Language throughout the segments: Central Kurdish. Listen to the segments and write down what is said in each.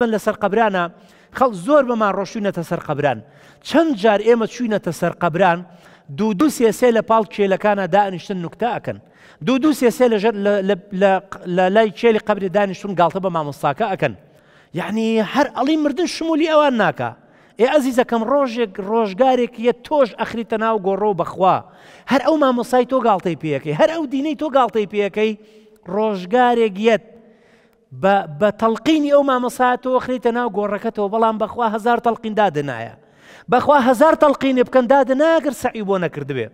بن لەسەر قبرانە خەڵ زۆر بەمان ڕۆشوونەتە سەر قبران چەند جار ئێمە چوینەتە سەر قبران دوو دو سێسێ لە پاڵ کێلەکانە دانیشتن نوکتاکەن دوو دو سێسێ لە لای کێلی قبری دانیشتون گالتە بە مامۆستاکە ئەکەن یعنی هەر ئەڵی مردن شمولی ئەوان ناکە ئێ ئەزیزەکەم ڕۆژێک ڕۆژگارێکی یە تۆش ئەخریتە ناو گۆڕۆ بەخوا هەر ئەو مامۆسای تۆ گاڵتەی پێەکەی هەر ئەو دینەی تۆ گاڵتەی پێەکەی ڕۆژگارێک یەت بە تەلقینی ئەو مامەساتەوە خریتە ناو گۆڕەکەتەوە بەڵام بەخوا هزار تەلقیندا دنایە بەخوا هزار تەلقینی بکەندادە ناگەر سعی بۆ نەکردوێ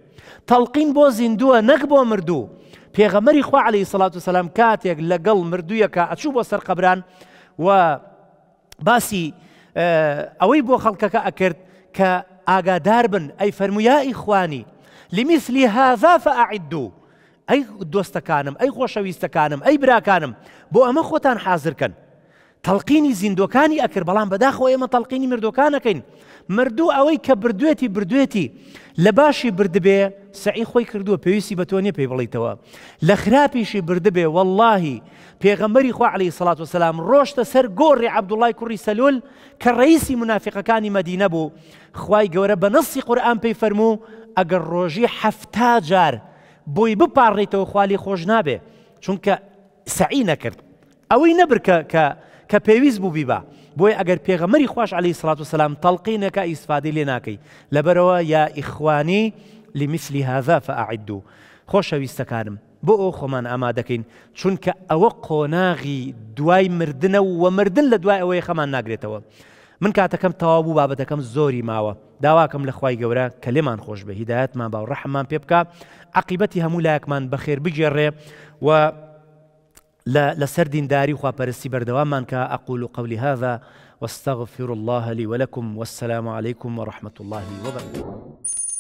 تەلقین بۆ زیندووە نەک بۆ مردوو پێغەمەری خوا عليهەی سڵات و سەسلام کاتێک لەگەڵ مردوویەکە ئەچوو بۆ سەر قبران و باسی ئەوەی بۆ خەڵکەکە ئەکرد کە ئاگادار بن ئەی فەرمویایی خوانی لمیسلی هازا فەعیدوو ئەی دۆستەکانم ئەی خۆشەویستەکانم ئەی براکانم بۆ ئەمە خۆتان حازرکەن تەلقینی زیندۆکانی ئەکرد بەڵام بەداخۆ ئێمە تەلقینی مردوەکانەکەین مردوو ئەوەی کە بردوێتی بردوێتی لە باشی بردبێ سعی خۆی کردووە پێویستی بە تۆنیە پێی بڵیتەوە لە خراپیشی بردبێ واللهی پێغەمەری خوا علی سڵات و سلام ڕۆشتە سەر گۆڕی عبدوڵای کوڕی سەلول کە ڕئیسی منافقەکانی مەدینە بوو خی گەورە بە نەسی قورآان پێی فەرموو ئەگەر ڕۆژی هەفتا جار بۆی بپارڕێتەوە خوالی خۆش نابێ چونکە سعی نەکرد ئەوەی نەبر کە پێویست بوو بیبە بۆی ئەگەر پێغەمەری خوۆش علی سلات و سلام تەڵقینەکە ئیسفادی لێ ناکەی لەبەرەوە یا ئیخوانی لمثلی هذا فعددو خۆشەویستەکانم بۆ ئەو خۆمان ئامادەکەین چونکە ئەوە قۆناغی دوای مردنە و وە مردن لە دوای ئەوەی خەمان ناگرێتەوە. من کاتەکەم تەوا بوو بابەتەکەم زۆری ماوە داواکەم لە خی گەورە کە لێمان خۆش بە هیداەتمان با و ڕەحمان پێ بکە عقیبەتی هەموو لایەکمان بەخێر بگێڕێ و لە سەر دینداری خواپەرستی بەردەوامان کە ئەقول و قولی هذا واستغفر الله لي ولكم والسلام عليكم ورحمة الله وبركاته